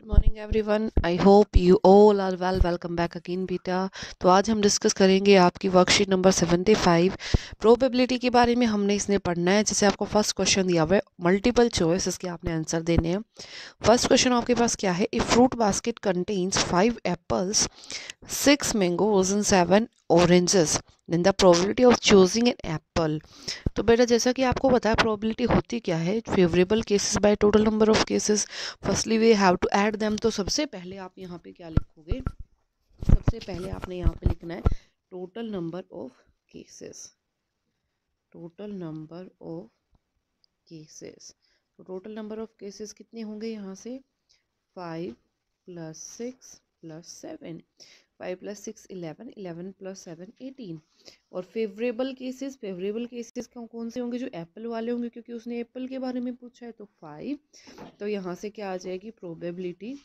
good morning everyone I hope you all are well welcome back again बेटा तो आज हम discuss करेंगे आपकी worksheet number seventy five probability के बारे में हमने इसने पढ़ना है जैसे आपको फर्स्ट क्वेश्चन दिया हुआ है मल्टीपल चॉइस इसके आपने आंसर देने हैं फर्स्ट क्वेश्चन आपके पास क्या है a fruit basket contains five apples six mangoes and seven oranges then the probability of choosing an apple तो बेटा जैसा कि आपको पता है probability होती क्या है favorable cases by total number of cases firstly we have to add them तो सबसे पहले आप यहाँ पे क्या लिखोगे सबसे पहले आपने यहाँ पे लिखना है total number of cases total number of cases तो टोटल नंबर ऑफ केसेस कितने होंगे यहाँ से five plus six plus seven five plus six eleven eleven plus seven eighteen और फेवरेबल केसेस फेवरेबल केसेस कौन से होंगे जो एप्पल वाले होंगे क्योंकि उसने एप्पल के बारे में पूछा है तो फाइव तो यहाँ से क्या आ जाएगी probability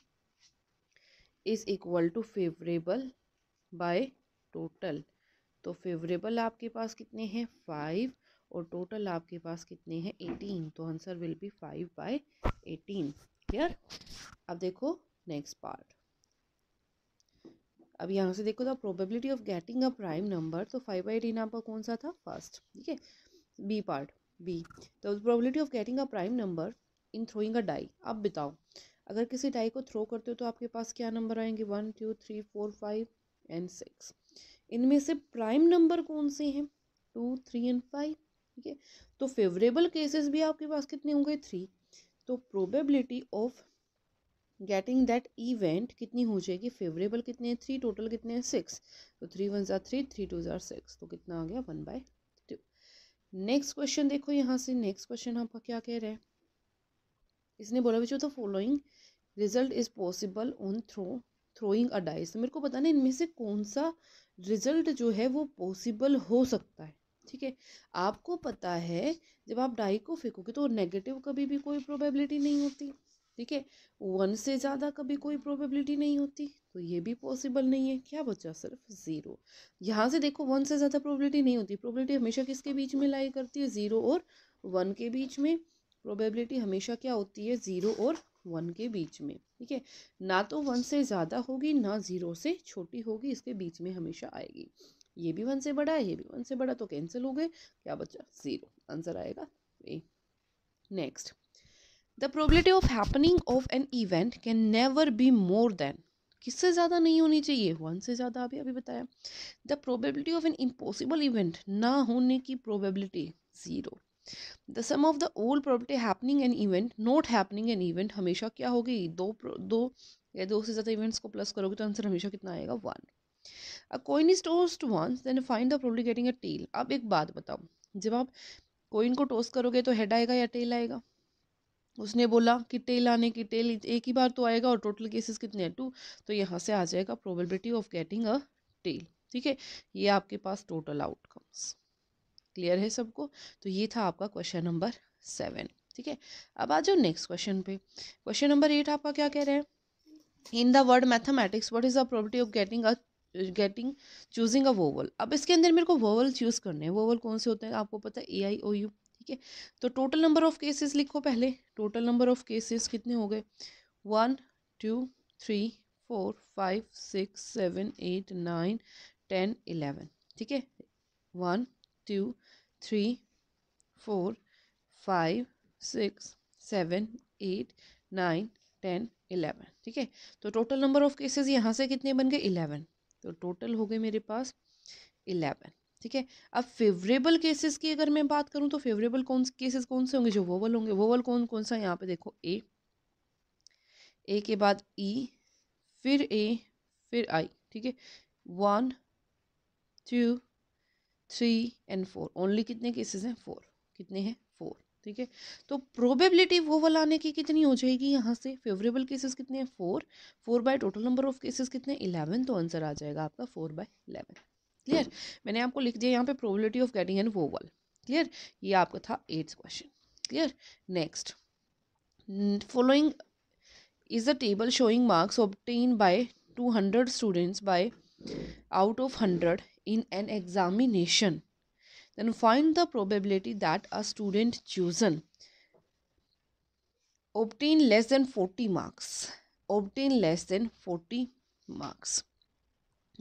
is equal to favourable by total तो फेवरेबल आपके पास कितने हैं फाइव और टोटल आपके पास कितने हैं एटीन तो answer will be five by eighteen clear अब देखो नेक्स्ट पार्ट अब यहाँ से देखो तो probability of getting a prime number तो फाइव बाई टेन आपका कौन सा था फर्स्ट ठीक है बी पार्ट बी तो probability of getting a prime number in throwing a die अब बताओ अगर किसी डाई को थ्रो करते हो तो आपके पास क्या नंबर आएंगे one two three four five and six इनमें से प्राइम नंबर कौन से हैं टू थ्री एंड फाइव ठीक है तो फेवरेबल केसेस भी आपके पास कितने होंगे थ्री तो probability of getting that event कितनी हो जाएगी फेवरेबल कितने हैं थ्री टोटल कितने हैं सिक्स तो थ्री वन ज़ार थ्री थ्री टू ज़ार सिक्स तो कितना आ गया one by two next question देखो यहाँ से नेक्स्ट क्वेश्चन आपका क्या कह रहे हैं इसने बोला बच्चों तो following result is possible on throw throwing a dice तो मेरे को पता नहीं इनमें से कौन सा रिजल्ट जो है वो पॉसिबल हो सकता है ठीक है आपको पता है जब आप डाई को फेंकोगे तो नेगेटिव कभी भी कोई प्रोबेबिलिटी नहीं होती ठीक है वन से ज़्यादा कभी कोई प्रोबेबिलिटी नहीं होती तो ये भी पॉसिबल नहीं है क्या बचा सिर्फ ज़ीरो यहाँ से देखो वन से ज़्यादा प्रोबेबिलिटी नहीं होती प्रोबेबिलिटी हमेशा किसके बीच में लाई करती है ज़ीरो और वन के बीच में प्रोबेबिलिटी हमेशा क्या होती है ज़ीरो और वन के बीच में ठीक है ना तो वन से ज़्यादा होगी ना ज़ीरो से छोटी होगी इसके बीच में हमेशा आएगी ये भी वन से बड़ा है ये भी वन से बड़ा तो कैंसिल हो गए क्या बचा ज़ीरो आंसर आएगा A next the probability of happening of an event can never be more than किससे ज़्यादा नहीं होनी चाहिए वन से ज़्यादा अभी अभी बताया the probability of an impossible event ना होने की probability zero the sum of the all probability happening an event not happening an event हमेशा क्या होगी दो दो या दो से ज़्यादा इवेंट्स को प्लस करोगे तो आंसर हमेशा कितना आएगा one a coin is tossed once then find the problem getting a tail अब एक बात बताओ जब आप कोइन को टोस्ट करोगे तो हेड आएगा या टेल आएगा उसने बोला कि टेल आने की टेल एक ही बार तो आएगा और टोटल केसेस कितने हैं टू तो यहाँ से आ जाएगा probability of getting a tail ठीक है ये आपके पास टोटल आउटकम्स क्लियर है सबको तो ये था आपका क्वेश्चन नंबर सेवन ठीक है अब आ जाओ नेक्स्ट क्वेश्चन पे क्वेश्चन नंबर एट आपका क्या कह रहे हैं in the word mathematics what is the probability of getting a getting choosing a vowel अब इसके अंदर मेरे को वोवल चूज़ करने हैं वोवल कौन से होते हैं आपको पता है ए आई ओ यू ठीक है तो टोटल नंबर ऑफ़ केसेस लिखो पहले टोटल नंबर ऑफ़ केसेस कितने हो गए one two three four five six seven eight nine ten eleven ठीक है one two three four five six seven eight nine ten eleven ठीक है तो टोटल नंबर ऑफ़ केसेस यहाँ से कितने बन गए इलेवन तो टोटल हो गए मेरे पास इलेवन ठीक है अब फेवरेबल केसेस की अगर मैं बात करूँ तो फेवरेबल कौन केसेस कौन से होंगे जो वोवल होंगे वोवल कौन कौन सा यहाँ पे देखो ए ए के बाद ई e, फिर ए फिर आई ठीक है one two three and four only कितने केसेस हैं फोर कितने हैं फोर ठीक है तो प्रोबेबिलिटी वोवल आने की कितनी हो जाएगी यहाँ से फेवरेबल केसेस कितने हैं four four by total number of cases कितने इलेवन तो आंसर आ जाएगा आपका फोर बाय इलेवन क्लियर मैंने आपको लिख दिया यहाँ पे probability of getting an vowel clear ये आपका था eighth question clear next following is the table showing marks obtain by two hundred students by out of hundred in an examination then find the probability that a student chosen obtain less than forty marks obtain less than forty marks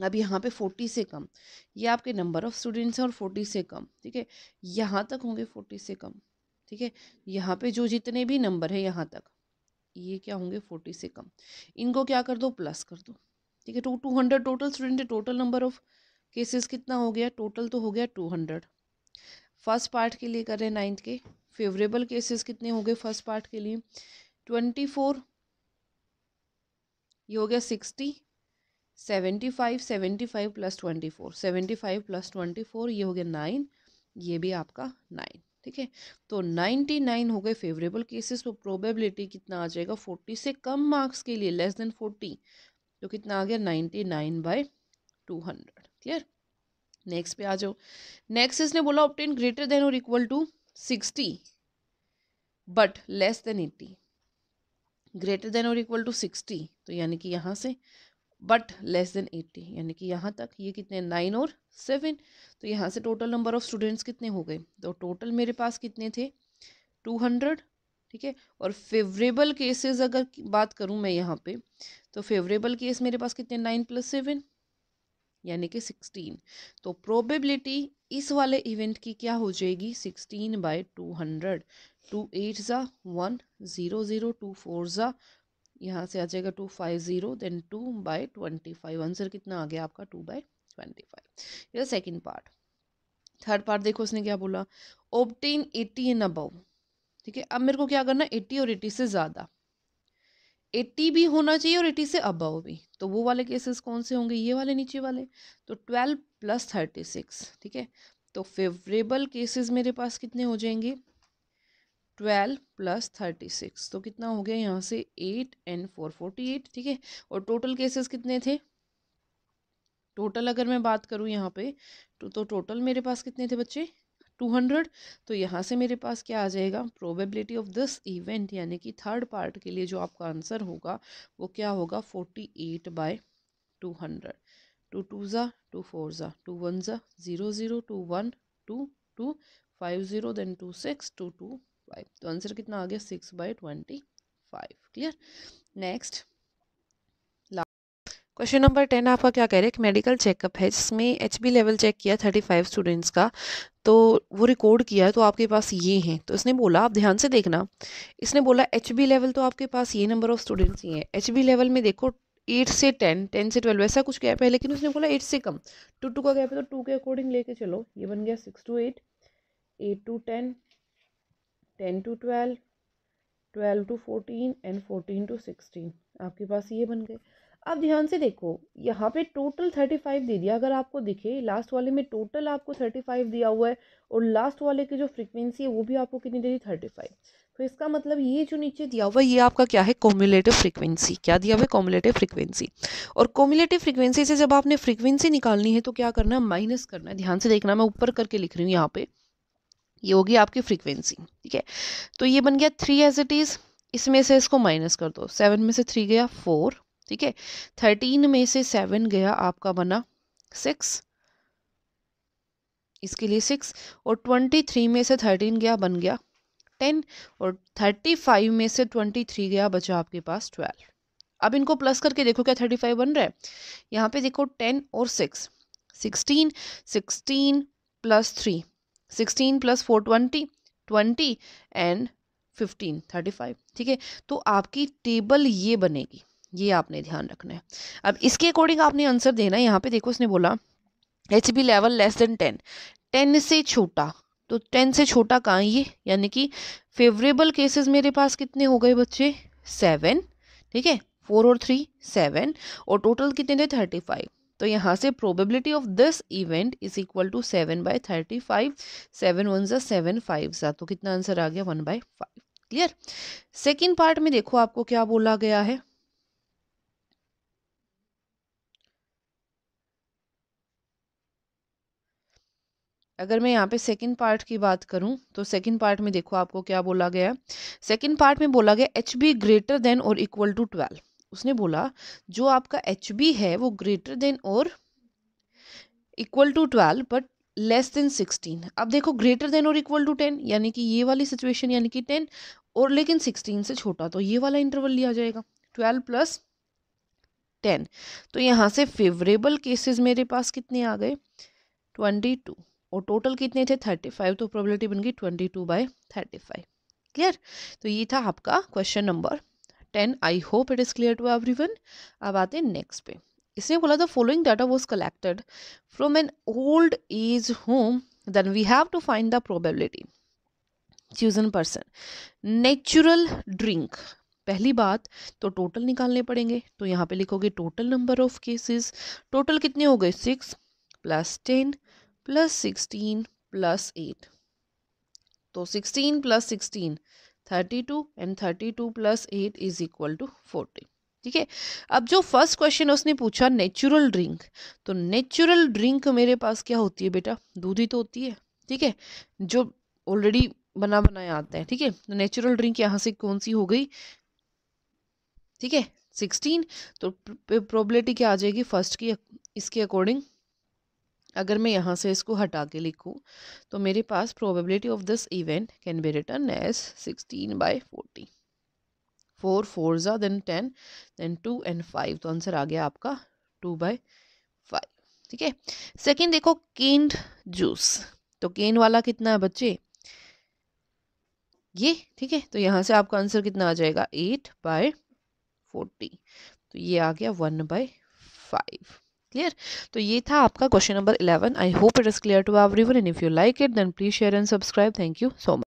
अब यहाँ पे forty से कम ये आपके number of students हैं और forty से कम ठीक है यहाँ तक होंगे फोर्टी से कम ठीक है यहाँ पे जो जितने भी नंबर हैं यहाँ तक ये क्या होंगे फोर्टी से कम इनको क्या कर दो प्लस कर दो ठीक है two two hundred total student है टोटल नंबर ऑफ़ केसेस कितना हो गया टोटल तो हो गया टू हंड्रेड फर्स्ट पार्ट के लिए कर रहे हैं नाइन्थ के फेवरेबल केसेस कितने हो गए फर्स्ट पार्ट के लिए ट्वेंटी फोर ये हो गया sixty seventy five seventy five plus twenty four seventy five plus twenty four ये हो गया नाइन ये भी आपका नाइन ठीक है तो नाइन्टी नाइन हो गए फेवरेबल केसेस तो प्रोबेबिलिटी कितना आ जाएगा फोर्टी से कम मार्क्स के लिए लेस देन फोर्टी तो कितना आ गया ninety nine by two hundred clear next पे आ जाओ नेक्स्ट इसने बोला ऑप्टेन ग्रेटर देन और equal to sixty but less than eighty greater than और इक्वल टू सिक्सटी तो यानी कि यहाँ से बट लेस देन एट्टी यानी कि यहाँ तक ये कितने नाइन और सेवन तो यहाँ से टोटल नंबर ऑफ़ स्टूडेंट्स कितने हो गए तो टोटल मेरे पास कितने थे टू हंड्रेड ठीक है और फेवरेबल केसेस अगर बात करूँ मैं यहाँ पे तो फेवरेबल केस मेरे पास कितने नाइन प्लस सेवन यानी कि सिक्सटीन तो प्रोबेबिलिटी इस वाले इवेंट की क्या हो जाएगी sixteen by two hundred two eight ज़ा one zero zero two four ज़ा यहाँ से आ जाएगा two five zero then two by twenty five answer कितना आ गया आपका टू बाई ट्वेंटी फाइव ये सेकेंड पार्ट थर्ड पार्ट देखो उसने क्या बोला ओबटेन एट्टी एन अबव ठीक है अब मेरे को क्या करना एट्टी और एट्टी से ज़्यादा एट्टी भी होना चाहिए और एट्टी से अबव भी तो वो वाले केसेस कौन से होंगे ये वाले नीचे वाले तो ट्वेल्व प्लस थर्टी सिक्स ठीक है तो फेवरेबल केसेस मेरे पास कितने हो जाएंगे ट्वेल्व प्लस थर्टी सिक्स तो कितना हो गया यहाँ से eight and four forty eight ठीक है और टोटल केसेस कितने थे टोटल अगर मैं बात करूँ यहाँ पे तो, तो टोटल मेरे पास कितने थे बच्चे टू हंड्रेड तो यहाँ से मेरे पास क्या आ जाएगा प्रोबेबिलिटी ऑफ दिस इवेंट यानी कि थर्ड पार्ट के लिए जो आपका आंसर होगा वो क्या होगा forty eight by two hundred two two ज़ा टू फोर ज़ा टू वन ज़ा zero zero two one two two five zero then two six two two five तो आंसर कितना आ गया six by twenty five clear next question number ten आपका क्या कह रहे हैं कि मेडिकल चेकअप है जिसमें एच बी लेवल चेक किया थर्टी फाइव स्टूडेंट्स का तो वो रिकॉर्ड किया है तो आपके पास ये हैं तो इसने बोला आप ध्यान से देखना इसने बोला एच बी लेवल तो आपके पास ये नंबर ऑफ स्टूडेंट्स ही हैं एच बी लेवल में देखो एट से टेन टेन से ट्वेल्व ऐसा कुछ गैप है लेकिन उसने बोला एट से कम टू टू का गैप है तो टू के अकॉर्डिंग लेके चलो ये बन गया six to eight eight to ten ten to twelve twelve to fourteen and fourteen to sixteen आपके पास ये बन गए अब ध्यान से देखो यहाँ पे टोटल थर्टी फाइव दे दिया अगर आपको दिखे लास्ट वाले में टोटल आपको थर्टी फाइव दिया हुआ है और लास्ट वाले की जो फ्रीक्वेंसी है वो भी आपको कितनी दे दी थर्टी फाइव तो इसका मतलब ये जो नीचे दिया हुआ है ये आपका क्या है कॉम्युलेटिव फ्रीक्वेंसी क्या दिया हुआ है कॉम्युलेटिव फ्रीक्वेंसी और कॉम्युलेटिव फ्रीक्वेंसी से जब आपने फ्रीक्वेंसी निकालनी है तो क्या करना है माइनस करना है ध्यान से देखना मैं ऊपर करके लिख रही हूँ यहाँ पे ये होगी आपकी फ्रीक्वेंसी ठीक है तो ये बन गया थ्री एज इट इज़ इसमें से इसको माइनस कर दो सेवन में से थ्री गया फोर ठीक है थर्टीन में से सेवन गया आपका बना सिक्स इसके लिए सिक्स और ट्वेंटी थ्री में से थर्टीन गया बन गया टेन और थर्टी फाइव में से ट्वेंटी थ्री गया बचा आपके पास ट्वेल्व अब इनको प्लस करके देखो क्या थर्टी फाइव बन रहा है यहाँ पे देखो टेन और six sixteen sixteen plus three sixteen plus four twenty twenty and fifteen thirty five ठीक है तो आपकी टेबल ये बनेगी ये आपने ध्यान रखना है अब इसके अकॉर्डिंग आपने आंसर देना है यहाँ पे देखो उसने बोला H B level less than ten ten से छोटा तो टेन से छोटा कहाँ ये यानी कि फेवरेबल केसेस मेरे पास कितने हो गए बच्चे सेवन ठीक है फोर और थ्री सेवन और टोटल कितने थे थर्टी फाइव तो यहाँ से probability of this event is equal to seven by thirty five seven one जो सेवन फाइव सा तो कितना आंसर आ गया one by five clear second part में देखो आपको क्या बोला गया है अगर मैं यहाँ पे सेकंड पार्ट की बात करूँ तो सेकंड पार्ट में देखो आपको क्या बोला गया है सेकंड पार्ट में बोला गया एच बी ग्रेटर देन और इक्वल टू ट्वेल्व उसने बोला जो आपका एच बी है वो ग्रेटर देन और equal to twelve but less than sixteen अब देखो ग्रेटर देन और इक्वल टू टेन यानी कि ये वाली सिचुएशन यानी कि टेन और लेकिन सिक्सटीन से छोटा तो ये वाला इंटरवल लिया जाएगा ट्वेल्व प्लस टेन तो यहाँ से फेवरेबल केसेस मेरे पास कितने आ गए ट्वेंटी टू और टोटल कितने थे थर्टी फाइव तो प्रोबेबिलिटी बन गई twenty two by thirty five clear तो ये था आपका question number ten I hope it is clear to everyone अब आते हैं नेक्स्ट पे इसने बोला the following data was collected from an old age home then we have to find the probability chosen person natural drink पहली बात तो total निकालने पड़ेंगे तो यहाँ पे लिखोगे total number of cases total कितने हो गए six plus ten plus sixteen plus eight तो sixteen plus sixteen thirty two and thirty two plus eight is equal to forty ठीक है अब जो फर्स्ट क्वेश्चन है उसने पूछा नेचुरल ड्रिंक तो नेचुरल ड्रिंक मेरे पास क्या होती है बेटा दूध ही तो होती है ठीक है जो ऑलरेडी बना बनाया आता है ठीक है तो नेचुरल ड्रिंक यहाँ से कौन सी हो गई ठीक है सिक्सटीन तो प्रोबेबिलिटी क्या आ जाएगी फर्स्ट की इसके अकॉर्डिंग अगर मैं यहाँ से इसको हटा के लिखूँ तो मेरे पास probability of this event can be written as sixteen by forty four four ज़ा then ten then two and five तो आंसर आ गया आपका टू बाई फाइव ठीक है सेकेंड देखो केंड जूस तो केन वाला कितना है बच्चे ये ठीक है तो यहाँ से आपका आंसर कितना आ जाएगा एट बाय फोर्टी तो ये आ गया वन बाय फाइव क्लियर तो ये था आपका question number eleven I hope it is clear to everyone and if you like it than please share and subscribe thank you so much